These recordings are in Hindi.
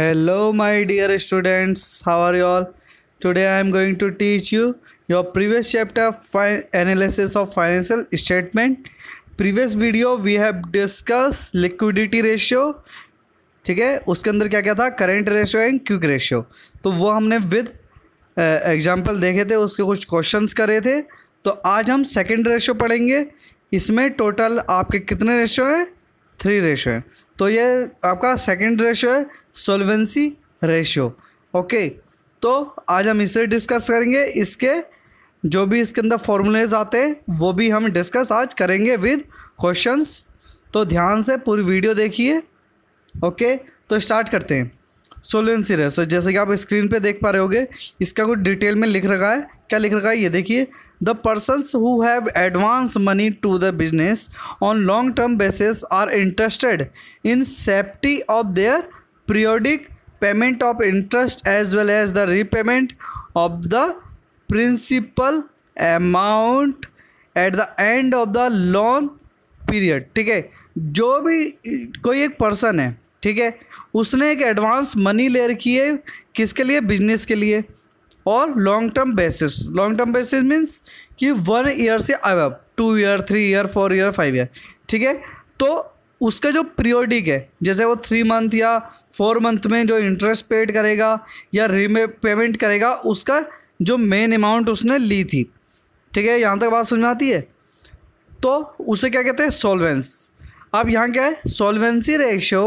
Hello my dear students how are you all today I am going to teach you your previous chapter analysis of financial statement previous video we have discuss liquidity ratio ठीक है उसके अंदर क्या क्या था current ratio and quick ratio तो वो हमने विद एग्जाम्पल uh, देखे थे उसके कुछ क्वेश्चन करे थे तो आज हम सेकेंड रेशियो पढ़ेंगे इसमें टोटल आपके कितने रेशियो हैं थ्री रेशियो हैं तो ये आपका सेकंड रेशो है सोलवेंसी रेशो ओके तो आज हम इसे डिस्कस करेंगे इसके जो भी इसके अंदर फॉर्मूलेज आते हैं वो भी हम डिस्कस आज करेंगे विद क्वेश्चंस तो ध्यान से पूरी वीडियो देखिए ओके तो स्टार्ट करते हैं सोलवेंसी रेशो जैसे कि आप स्क्रीन पे देख पा रहे होगे इसका कुछ डिटेल में लिख रखा है क्या लिख रखा है ये देखिए the persons who have advance money to the business on long term basis are interested in safety of their periodic payment of interest as well as the repayment of the principal amount at the end of the long period ठीक है जो भी कोई एक पर्सन है ठीक है उसने एक एडवांस मनी ले रखी है किसके लिए बिजनेस के लिए. और long term basis long term basis means कि वन ईयर से अब two year three year four year five year ठीक है तो उसका जो पीरियोडिक है जैसे वो थ्री मंथ या फोर मंथ में जो इंटरेस्ट पेड करेगा या रीमे पेमेंट करेगा उसका जो मेन अमाउंट उसने ली थी ठीक है यहाँ तक बात समझ में आती है तो उसे क्या कहते हैं सोलवेंस अब यहाँ क्या है solvency ratio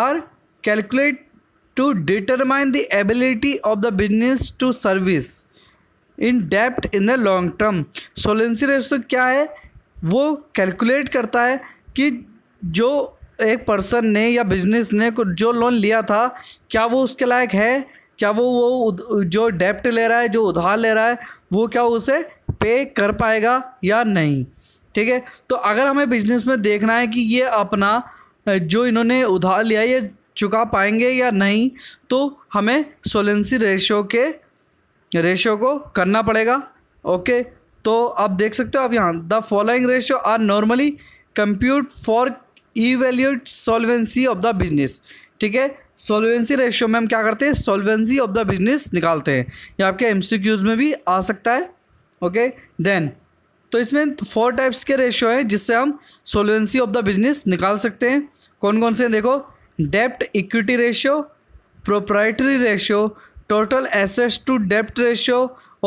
are calculate to determine the ability of the business to service in डेप्ट in the long term solvency ratio क्या है वो कैलकुलेट करता है कि जो एक पर्सन ने या बिजनेस ने जो लोन लिया था क्या वो उसके लायक है क्या वो वो जो डेप्ट ले रहा है जो उधार ले रहा है वो क्या उसे पे कर पाएगा या नहीं ठीक है तो अगर हमें बिजनेस में देखना है कि ये अपना जो इन्होंने उधार लिया ये चुका पाएंगे या नहीं तो हमें सोलेंसी रेशो के रेशो को करना पड़ेगा ओके तो आप देख सकते हो आप यहाँ the following ratio are normally compute for evaluate solvency of the business ठीक है सोलवेंसी रेशियो में हम क्या करते हैं सोलवेंसी ऑफ द बिजनेस निकालते हैं ये आपके एम में भी आ सकता है ओके देन तो इसमें फोर टाइप्स के रेशियो हैं जिससे हम सोलवेंसी ऑफ द बिजनेस निकाल सकते हैं कौन कौन से हैं देखो डेप्ट equity ratio proprietary ratio total assets to dept ratio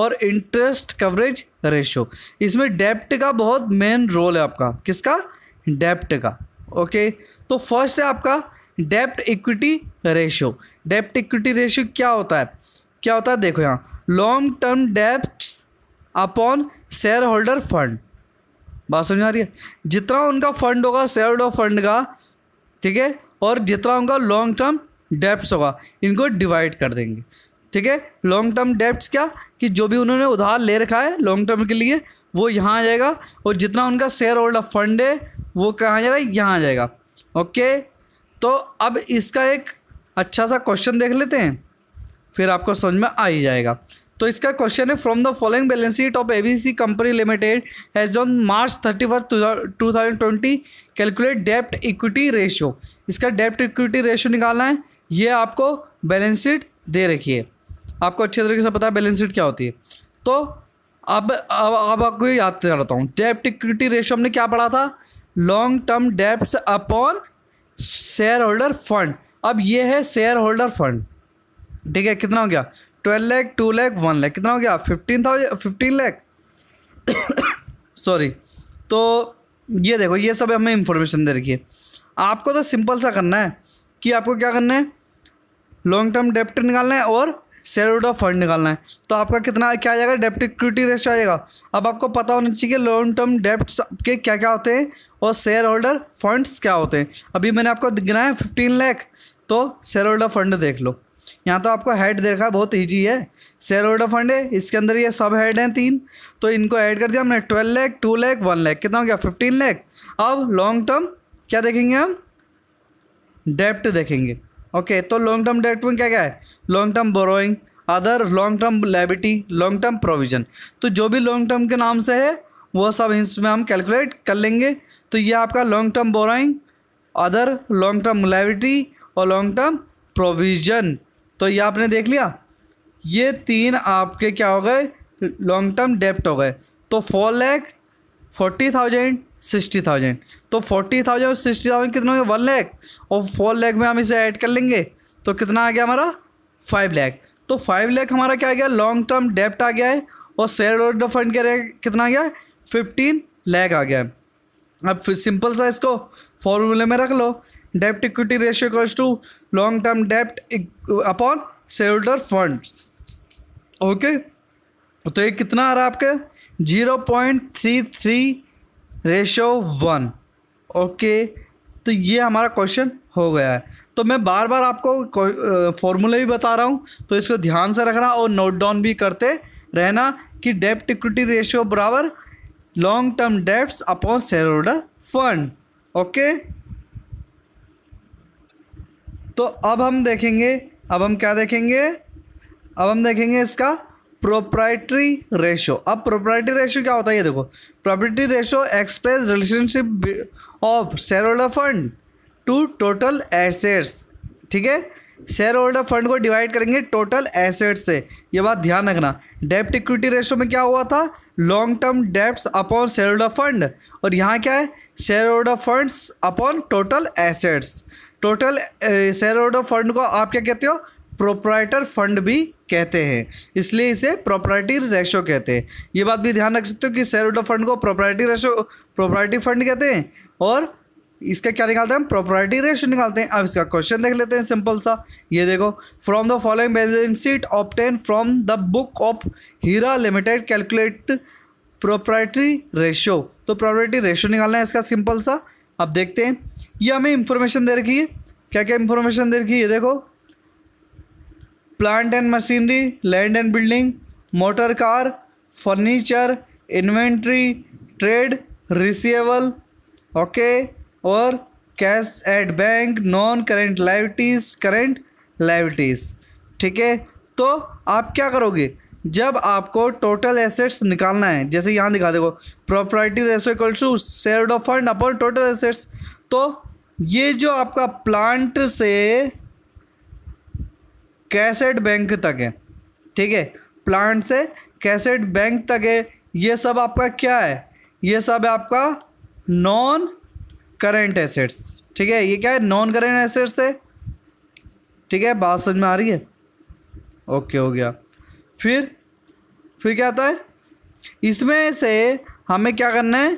और इंटरेस्ट कवरेज रेशियो इसमें डेप्ट का बहुत मेन रोल है आपका किसका डेप्ट का ओके तो फर्स्ट है आपका डेप्ट इक्विटी रेशियो डेप्ट इक्विटी रेशियो क्या होता है क्या होता है देखो यहाँ long term debts upon share holder fund बात समझ आ रही है जितना उनका फंड होगा शेयर होल्डर फंड का ठीक है और जितना होगा लॉन्ग टर्म डेप्ट होगा इनको डिवाइड कर देंगे ठीक है लॉन्ग टर्म डेप्ट क्या कि जो भी उन्होंने उधार ले रखा है लॉन्ग टर्म के लिए वो यहाँ आ जाएगा और जितना उनका शेयर होल्डर फंड है वो कहाँ आ जाएगा यहाँ आ जाएगा ओके तो अब इसका एक अच्छा सा क्वेश्चन देख लेते हैं फिर आपको समझ में आ ही जाएगा तो इसका क्वेश्चन है from the following balance sheet of ABC company limited has on March thirty first two thousand twenty calculate डेप्ट इक्विटी रेशियो इसका डेप्ट इक्विटी रेशियो निकालना है ये आपको बैलेंस शीट दे रखी है आपको अच्छे तरीके से पता है बैलेंस शीट क्या होती है तो अब अब अब आपको याद रहता हूँ डेप्ट इक्विटी रेशियो हमने क्या पढ़ा था लॉन्ग टर्म डेप्ट अपॉन शेयर होल्डर फंड अब ये है शेयर होल्डर फंड ठीक है कितना हो गया twelve lakh two lakh one lakh कितना हो गया fifteen thousand fifteen lakh sorry तो ये देखो ये सब हमें इंफॉर्मेशन दे रखी है आपको तो सिंपल सा करना है कि आपको क्या करना है लॉन्ग टर्म डेप्ट निकालना है और शेयर ऑफ फंड निकालना है तो आपका कितना क्या आ जाएगा डेप्ट इक्विटी रेस्ट आ जाएगा अब आपको पता होना चाहिए कि लॉन्ग टर्म डेप्ट के क्या क्या होते हैं और शेयर होल्डर फंड्स क्या होते हैं अभी मैंने आपको गिना है फिफ्टीन लैख तो शेयर होल्डर फंड देख लो यहाँ तो आपको हेड देखा बहुत ईजी है शेयर होल्डर फंड है इसके अंदर ये सब हेड हैं तीन तो इनको ऐड कर दिया हमने twelve lakh two lakh one lakh कितना हो गया फिफ्टीन लैख अब लॉन्ग टर्म क्या देखेंगे हम डेप्ट देखेंगे ओके तो लॉन्ग टर्म डेप्ट में क्या क्या है long term borrowing other long term liability long term provision तो जो भी लॉन्ग टर्म के नाम से है वो सब इसमें हम कैलकुलेट कर लेंगे तो ये आपका long term borrowing other long term liability और लॉन्ग टर्म प्रोविजन तो ये आपने देख लिया ये तीन आपके क्या हो गए लॉन्ग टर्म डेप्ट हो गए तो four lakh forty thousand sixty thousand तो फोर्टी थाउजेंड और सिक्सटी थाउजेंड कितना हो गया वन लैख और फोर लैख में हम इसे ऐड कर लेंगे तो कितना आ गया हमारा फाइव लैख तो फाइव लैख हमारा क्या आ गया लॉन्ग टर्म डेप्ट आ गया है और शेयर होल्डर फंड क्या कितना आ गया है फिफ्टीन लैख आ गया है अब सिंपल सा इसको फॉर्मूले में रख लो डेप्ट equity ratio cause to long term डेप्ट अपॉन शेल्डर फंड ओके तो ये कितना आ रहा है आपके zero point three three ratio one okay तो ये हमारा क्वेश्चन हो गया है तो मैं बार बार आपको फॉर्मूला भी बता रहा हूँ तो इसको ध्यान से रखना और नोट डाउन भी करते रहना कि डेप्ट इक्विटी रेशियो बराबर लॉन्ग टर्म डेप्ट upon share holder fund okay तो अब हम देखेंगे अब हम क्या देखेंगे अब हम देखेंगे इसका प्रोप्राइटरी रेशो अब प्रोप्राइटरी रेशो क्या होता है ये देखो property ratio express relationship of share holder fund to total assets ठीक है शेयर होल्डर फंड को डिवाइड करेंगे टोटल एसेट्स से ये बात ध्यान रखना डेप्ट इक्विटी रेशो में क्या हुआ था लॉन्ग टर्म डेप्ट अपॉन शेयर होल्डर फंड और यहाँ क्या है share holder funds upon total assets total share holder fund को आप क्या कहते हो प्रोपराइटर फंड भी कहते हैं इसलिए इसे प्रॉपर्टी रेशो कहते हैं ये बात भी ध्यान रख सकते हो कि शेयर होल्डर फंड को प्रॉपर्टी रेशो प्रॉपर्टी फंड कहते हैं और इसका क्या निकालते हैं प्रॉपर्टी रेशो निकालते हैं अब इसका क्वेश्चन देख लेते हैं सिंपल सा ये देखो from the following balance sheet obtained from the book of Hira limited calculate property ratio तो प्रॉपर्टी रेशो निकालना है इसका सिंपल सा अब देखते हैं ये हमें इंफॉर्मेशन दे रखी है क्या क्या इंफॉर्मेशन दे रखी है देखो plant and machinery land and building motor car furniture inventory trade receivable okay और cash at bank non current liabilities current liabilities ठीक है तो आप क्या करोगे जब आपको टोटल एसेट्स निकालना है जैसे यहाँ दिखा देखो proprietary ratio equal to shareholders fund upon total assets तो ये जो आपका प्लांट से कैसेट बैंक तक है ठीक है प्लांट से कैसेट बैंक तक है ये सब आपका क्या है ये सब है आपका नॉन करेंट एसेट्स ठीक है ये क्या है नॉन करेंट एसेट्स है ठीक है बात समझ में आ रही है ओके हो गया फिर फिर क्या आता है इसमें से हमें क्या करना है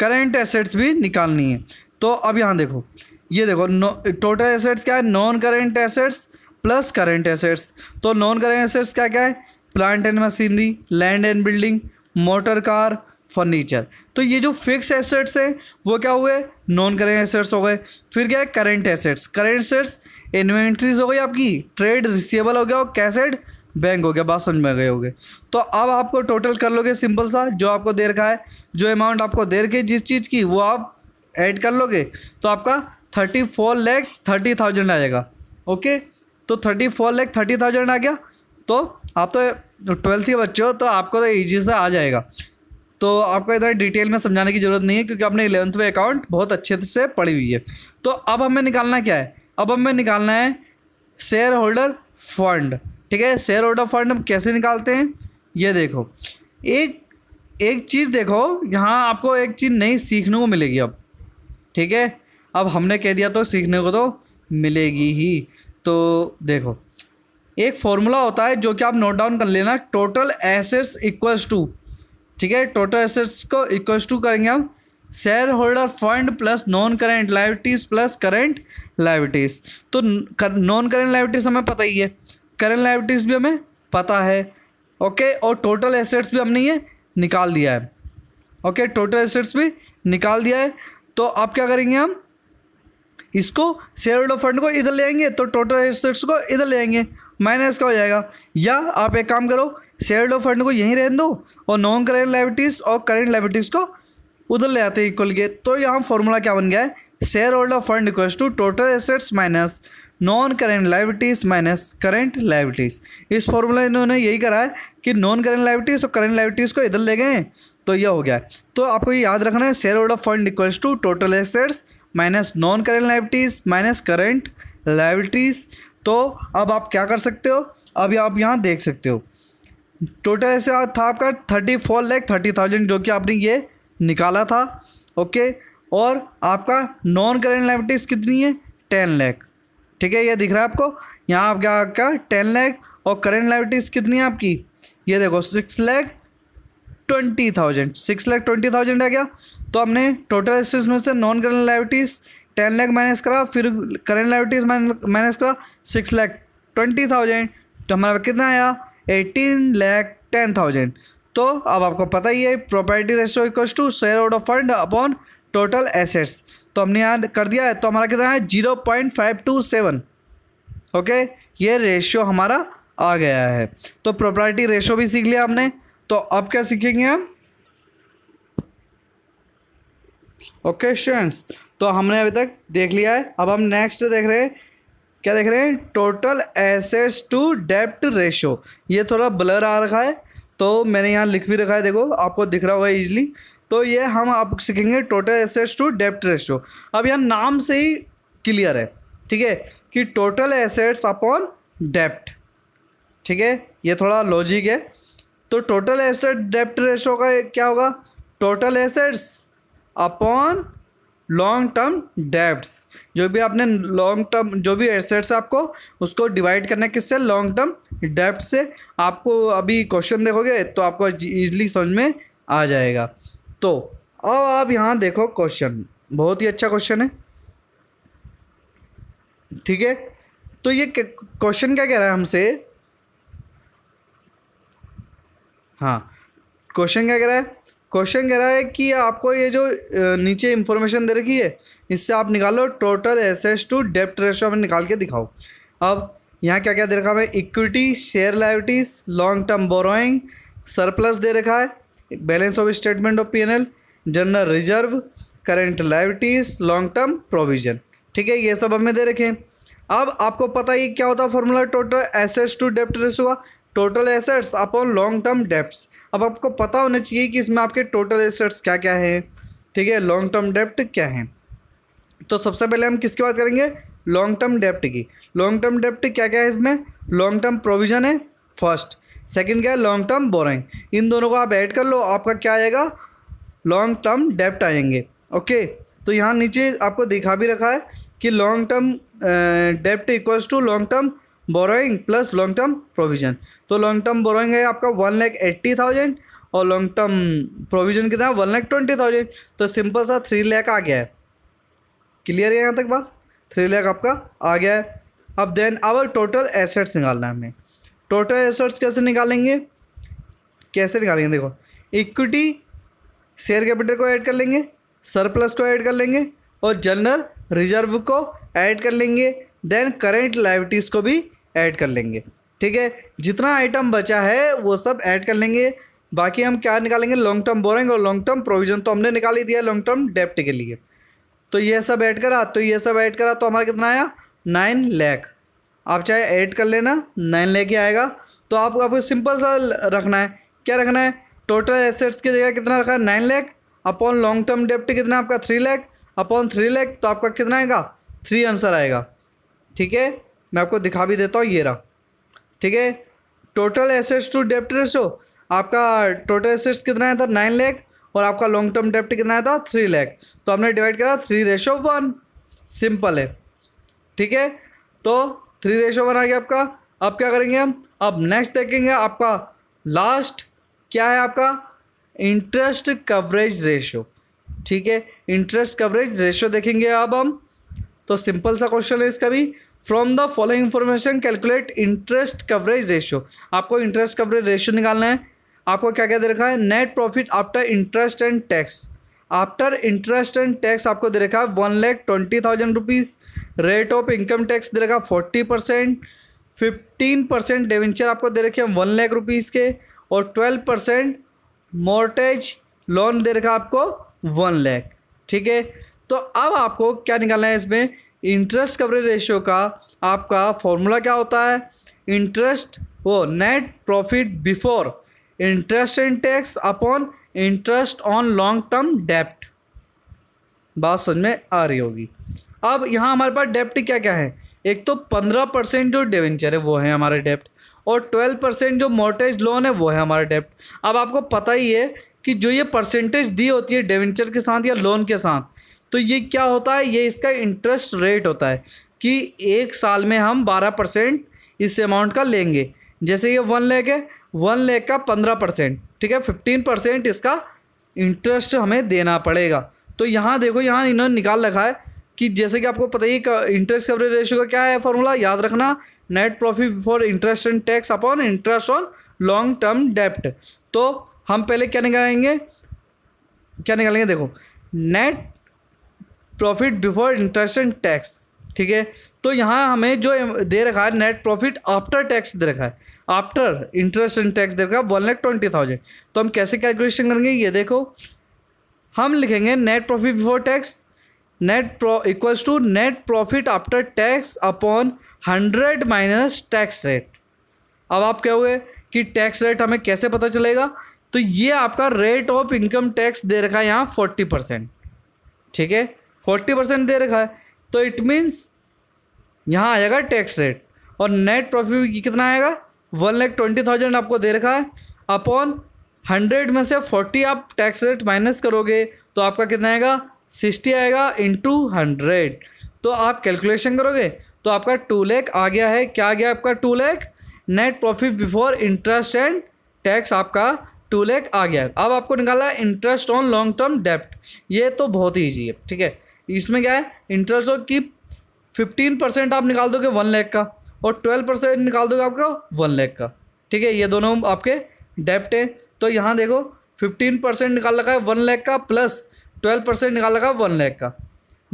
करेंट एसेट्स भी निकालनी है तो अब यहाँ देखो ये देखो टोटल एसेट्स क्या है non current assets plus current assets तो नॉन करेंट एसेट्स क्या क्या है plant and machinery land and building motor car furniture तो ये जो फिक्स एसेट्स हैं वो क्या हुए नॉन करेंट एसेट्स हो गए फिर क्या है current assets current assets inventories हो गई आपकी ट्रेड रिसिएबल हो गया और कैसेट बैंक हो गया बात समझ में गए हो गए तो अब आपको टोटल कर लोगे सिंपल सा जो आपको दे रखा है जो अमाउंट आपको दे रखे जिस चीज़ की वो आप ऐड कर लोगे तो आपका thirty four lakh thirty thousand आ जाएगा ओके तो thirty four lakh thirty thousand आ गया तो आप तो ट्वेल्थ के बच्चे हो तो आपको तो ईजी से आ जाएगा तो आपको इधर डिटेल में समझाने की ज़रूरत नहीं है क्योंकि आपने इलेवंथ में अकाउंट बहुत अच्छे से पड़ी हुई है तो अब हमें निकालना क्या है अब हमें निकालना है शेयर होल्डर फंड ठीक है शेयर होल्डर फंड हम कैसे निकालते हैं ये देखो एक एक चीज़ देखो यहाँ आपको एक चीज़ नई सीखने को मिलेगी अब ठीक है अब हमने कह दिया तो सीखने को तो मिलेगी ही तो देखो एक फॉर्मूला होता है जो कि आप नोट डाउन कर लेना टोटल एसेट्स इक्वल्स टू ठीक है टोटल एसेट्स को इक्वल्स टू करेंगे हम share holder fund plus non current liabilities plus current liabilities तो नॉन करेंट लाइविटीज हमें पता ही है करेंट लाइविटीज़ भी हमें पता है ओके और टोटल एसेट्स भी हमने ये निकाल दिया है ओके टोटल एसेट्स भी निकाल दिया है तो आप क्या करेंगे हम इसको शेयर होल्डर फंड को इधर ले आएंगे तो टोटल एसेट्स को इधर ले आएंगे माइनस का हो जाएगा या आप एक काम करो शेयर होल्डर फंड को यहीं रहने दो और नॉन करेंट लाइबिलिटीज़ और करेंट लाइबिलिटीज़ को उधर ले आते हैं इक्वल के तो यहाँ फॉर्मूला क्या बन गया है share holder fund equals to total assets minus non current liabilities minus current liabilities इस फॉर्मूला इन्होंने यही करा है कि नॉन करेंट लाइबिलिटीज़ और करेंट लाइबिलिटीज़ को इधर ले गए तो यह हो गया तो आपको ये याद रखना है share holder fund equals to total assets minus non current liabilities minus current liabilities तो अब आप क्या कर सकते हो अभी आप यहाँ देख सकते हो टोटल ऐसे था आपका thirty four lakh thirty thousand जो कि आपने ये निकाला था ओके और आपका नॉन करेंट लाइबिलिटीज़ कितनी है टेन लैख ठीक है ये दिख रहा है आपको यहाँ आपका आपका टेन लैख और करेंट लाइबिलिटीज़ कितनी है आपकी ये देखो six lakh twenty thousand six lakh twenty thousand आ गया तो हमने टोटल एसेट्स में से non current liabilities ten lakh minus करा फिर करेंट लाइबिलिटीज़ माइनस करा सिक्स लाख ट्वेंटी थाउजेंड तो हमारा कितना आया एटीन लैख टेन थाउजेंड तो अब आपको पता ही है property ratio equal to share holder fund upon total assets तो हमने यहाँ कर दिया है तो हमारा कितना है zero point five two seven okay ये रेशियो हमारा आ गया है तो प्रॉपर्टी रेशो भी सीख लिया हमने तो अब क्या सीखेंगे हम ओके स्टूडेंट्स तो हमने अभी तक देख लिया है अब हम नेक्स्ट देख रहे हैं क्या देख रहे हैं टोटल एसेट्स टू डेप्ट रेशो ये थोड़ा ब्लर आ रखा है तो मैंने यहाँ लिख भी रखा है देखो आपको दिख रहा होगा ईजिली तो ये हम आप सीखेंगे टोटल एसेट्स टू डेप्ट रेशो अब यहाँ नाम से ही क्लियर है ठीक है कि टोटल एसेट्स अपॉन डेप्ट ठीक है ये थोड़ा लॉजिक है तो टोटल एसेट डेप्ट रेशो का क्या होगा total assets upon long term डेप्ट जो भी आपने लॉन्ग टर्म जो भी एसेट्स आपको उसको डिवाइड करना किससे लॉन्ग टर्म डेप्ट से आपको अभी क्वेश्चन देखोगे तो आपको ईजिली समझ में आ जाएगा तो अब आप यहाँ देखो क्वेश्चन बहुत ही अच्छा क्वेश्चन है ठीक है तो ये क्वेश्चन क्या कह रहा है हमसे हाँ क्वेश्चन क्या कह रहा है क्वेश्चन कह रहा है कि आपको ये जो नीचे इंफॉर्मेशन दे रखी है इससे आप निकालो टोटल एसेस टू डेप्ट रेशो हमें निकाल के दिखाओ अब यहाँ क्या क्या दे रखा है equity share liabilities long term borrowing surplus दे रखा है balance of statement of PNL general reserve current liabilities long term provision ठीक है ये सब हमें दे रखे हैं अब आपको पता ही क्या होता है फॉर्मूला टोटल एसेट्स टू डेप्ट रेशो का total assets upon long term डेप्ट अब आपको पता होना चाहिए कि इसमें आपके टोटल एसेट्स क्या क्या हैं ठीक है लॉन्ग टर्म डेप्ट क्या है तो सबसे पहले हम किसकी बात करेंगे लॉन्ग टर्म डेप्ट की लॉन्ग टर्म डेप्ट क्या क्या है इसमें लॉन्ग टर्म प्रोविजन है फर्स्ट सेकंड क्या है लॉन्ग टर्म बोरिंग इन दोनों को आप ऐड कर लो आपका क्या आएगा लॉन्ग टर्म डेप्ट आएंगे ओके तो यहाँ नीचे आपको दिखा भी रखा है कि लॉन्ग टर्म डेप्ट equals to long term borrowing plus long term provision तो लॉन्ग टर्म बोरोइंग है आपका वन लैख एट्टी थाउजेंड और लॉन्ग टर्म प्रोविजन कितना वन लैख ट्वेंटी थाउजेंड तो सिंपल सा थ्री लैख आ गया है क्लियर है यहाँ तक बात थ्री लैख आपका आ गया है अब देन अब टोटल एसेट्स निकालना है हमें टोटल एसेट्स कैसे निकालेंगे कैसे निकालेंगे देखो इक्विटी शेयर कैपिटल को ऐड कर लेंगे सरप्लस को ऐड कर लेंगे और जनरल रिजर्व को ऐड कर लेंगे देन करेंट लाइविटीज़ को भी ऐड कर लेंगे ठीक है जितना आइटम बचा है वो सब ऐड कर लेंगे बाकी हम क्या निकालेंगे लॉन्ग टर्म बोरेंगे और लॉन्ग टर्म प्रोविजन तो हमने निकाल ही दिया लॉन्ग टर्म डेप्ट के लिए तो ये सब ऐड करा तो ये सब ऐड करा तो हमारा कितना आया नाइन लैख आप चाहे ऐड कर लेना नाइन लैख ही आएगा तो आपको आपको सिंपल सा रखना है क्या रखना है टोटल एसेट्स की जगह कितना रखा है nine lakh upon long term डेप्ट कितना आपका three lakh upon three lakh तो आपका कितना आएगा थ्री आंसर आएगा ठीक है मैं आपको दिखा भी देता हूँ ये रहा ठीक है टोटल एसेट्स टू डेप्ट रेशो आपका टोटल एसेट्स कितना आया था नाइन लैख और आपका लॉन्ग टर्म डेप्ट कितना आया था थ्री लैख तो हमने डिवाइड करा थ्री रेशो वन सिंपल है ठीक है तो थ्री रेशो वन आ गया आपका अब क्या करेंगे हम अब नेक्स्ट देखेंगे आपका लास्ट क्या है आपका इंटरेस्ट कवरेज रेशो ठीक है इंटरेस्ट कवरेज रेशो देखेंगे अब हम तो सिंपल सा क्वेश्चन है इसका भी from the following information calculate interest coverage ratio आपको इंटरेस्ट कवरेज रेशियो निकालना है आपको क्या क्या दे रखा है net profit after interest and tax after interest and tax आपको दे रखा है one lakh twenty thousand rupees rate of income tax दे रखा forty percent fifteen percent debenture आपको दे रखे हैं वन लाख रुपीज़ के और ट्वेल्व परसेंट मोर्टेज लोन दे रखा आपको वन लैख ठीक है तो अब आपको क्या निकालना है इसमें इंटरेस्ट कवरेज रेशियो का आपका फॉर्मूला क्या होता है इंटरेस्ट वो net profit before interest in tax upon interest on long term डेप्ट बात समझ में आ रही होगी अब यहाँ हमारे पास डेप्ट क्या क्या है एक तो पंद्रह परसेंट जो डेवेंचर है वो है हमारे डेप्ट और ट्वेल्व परसेंट जो मोर्टेज लोन है वो है हमारा डेप्ट अब आपको पता ही है कि जो ये परसेंटेज दी होती है डेवेंचर के साथ या लोन के साथ तो ये क्या होता है ये इसका इंटरेस्ट रेट होता है कि एक साल में हम बारह परसेंट इस अमाउंट का लेंगे जैसे ये वन लेख है वन लेख का पंद्रह परसेंट ठीक है फिफ्टीन परसेंट इसका इंटरेस्ट हमें देना पड़ेगा तो यहाँ देखो यहाँ इन्होंने निकाल रखा है कि जैसे कि आपको पता ही इंटरेस्ट कवरेज रेशियो का क्या है फॉर्मूला याद रखना net profit before interest and tax upon interest on long term डेप्ट तो हम पहले क्या निकालेंगे क्या निकालेंगे देखो net profit before interest and tax ठीक है तो यहाँ हमें जो दे रखा है नेट प्रॉफिट आफ्टर टैक्स दे रखा है आफ्टर इंटरेस्ट एंड टैक्स दे रखा है वन लाख ट्वेंटी थाउजेंड तो हम कैसे कैलकुलेशन करेंगे ये देखो हम लिखेंगे net profit before tax net pro equals to net profit after tax upon hundred minus tax rate अब आप क्या हुए कि टैक्स रेट हमें कैसे पता चलेगा तो ये आपका रेट ऑफ इनकम टैक्स दे रखा है यहाँ फोर्टी परसेंट ठीक है फोर्टी परसेंट दे रखा है तो इट मीन्स यहाँ आ जाएगा टैक्स रेट और नेट प्रॉफिट कितना आएगा वन लैख ट्वेंटी थाउजेंड आपको दे रखा है अपॉन हंड्रेड में से फोर्टी आप टैक्स रेट माइनस करोगे तो आपका कितना आएगा सिक्सटी आएगा इंटू हंड्रेड तो आप कैलकुलेशन करोगे तो आपका टू लैख आ गया है क्या आ गया आपका two lakh net profit before interest and tax आपका टू लैख आ गया अब आपको निकाला इंटरेस्ट ऑन लॉन्ग टर्म डेप्ट ये तो बहुत ही ईजी है ठीक है इसमें क्या है इंटरेस्ट हो कि फिफ्टीन परसेंट आप निकाल दोगे वन लैख का और ट्वेल्व परसेंट निकाल दोगे आपका वन लैख का ठीक है ये दोनों आपके डेप्ट हैं तो यहाँ देखो फिफ्टीन परसेंट निकाल रखा है वन लैख का प्लस ट्वेल्व परसेंट निकाल रखा है वन लैख का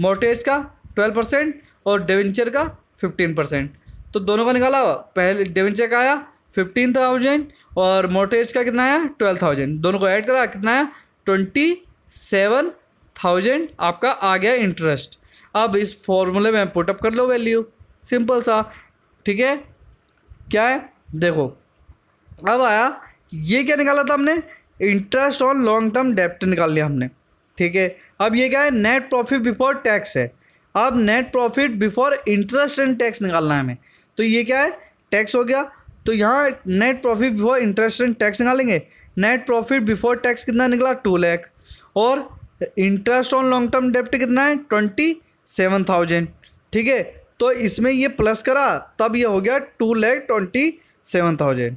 मोर्टेज का ट्वेल्व परसेंट और डेवेंचर का फिफ्टीन परसेंट तो दोनों का निकाला पहले डेवेंचर का आया फिफ्टीन थाउजेंड और मोर्टेज का कितना आया ट्वेल्व थाउजेंड दोनों को ऐड करा कितना आया ट्वेंटी सेवन थाउजेंड आपका आ गया इंटरेस्ट अब इस फॉर्मूले में पुटअप कर लो वैल्यू सिंपल सा ठीक है क्या है देखो अब आया ये क्या निकाला था हमने इंटरेस्ट ऑन लॉन्ग टर्म डेप्ट निकाल लिया हमने ठीक है अब ये क्या है नेट प्रॉफिट बिफोर टैक्स है अब net profit before interest and tax निकालना है हमें तो ये क्या है टैक्स हो गया तो यहाँ net profit before interest and tax निकालेंगे नेट प्रॉफिट बिफोर टैक्स कितना निकला टू लैख और इंटरेस्ट ऑन लॉन्ग टर्म डेप्ट कितना है ट्वेंटी सेवन थाउजेंड ठीक है तो इसमें ये प्लस करा तब ये हो गया two lakh twenty seven thousand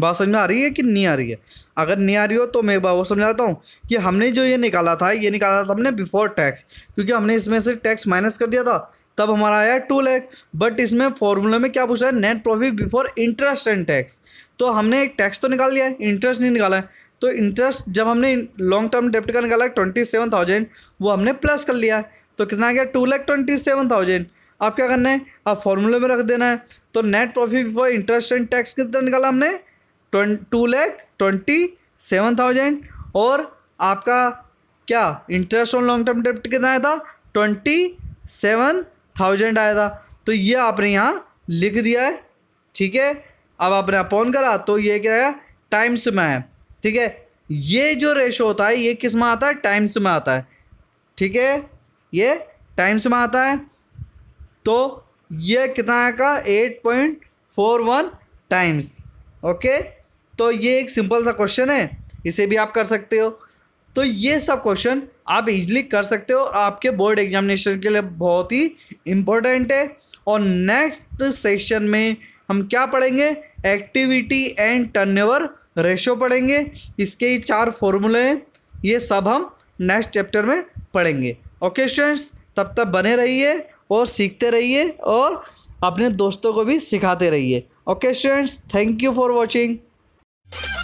बात समझ में आ रही है कि नहीं आ रही है अगर नहीं आ रही हो तो मैं एक वो समझाता हूँ कि हमने जो ये निकाला था ये निकाला था हमने बिफोर टैक्स क्योंकि हमने इसमें से टैक्स माइनस कर दिया था तब हमारा आया टू लैख बट इसमें फॉर्मूले में क्या पूछा है net profit before interest and tax तो हमने एक टैक्स तो निकाल दिया है इंटरेस्ट नहीं निकाला है तो इंटरेस्ट जब हमने लॉन्ग टर्म डेप्ट का निकाला ट्वेंटी सेवन थाउजेंड वो हमने प्लस कर लिया तो कितना आ गया two lakh twenty seven thousand आप क्या करना है आप फॉर्मूले में रख देना है तो net profit before interest and tax कितना निकाला हमने two lakh twenty seven thousand और आपका क्या इंटरेस्ट ऑन लॉन्ग टर्म डेप्ट कितना आया था ट्वेंटी सेवन थाउजेंड आया था तो ये आपने यहाँ लिख दिया है ठीक है अब आपने अपॉन करा तो ये क्या है टाइम्स में है ठीक है ये जो रेशो होता है ये किस में आता है टाइम्स में आता है ठीक है ये टाइम्स में आता है तो ये कितना का eight point four one times okay तो ये एक सिंपल सा क्वेश्चन है इसे भी आप कर सकते हो तो ये सब क्वेश्चन आप इजीली कर सकते हो और आपके बोर्ड एग्जामिनेशन के लिए बहुत ही इम्पोर्टेंट है और नेक्स्ट सेशन में हम क्या पढ़ेंगे एक्टिविटी एंड टर्नओवर रेशो पढ़ेंगे इसके ही चार फॉर्मूले हैं ये सब हम नेक्स्ट चैप्टर में पढ़ेंगे ओके स्टूडेंट्स तब तक बने रहिए और सीखते रहिए और अपने दोस्तों को भी सिखाते रहिए okay students thank you for watching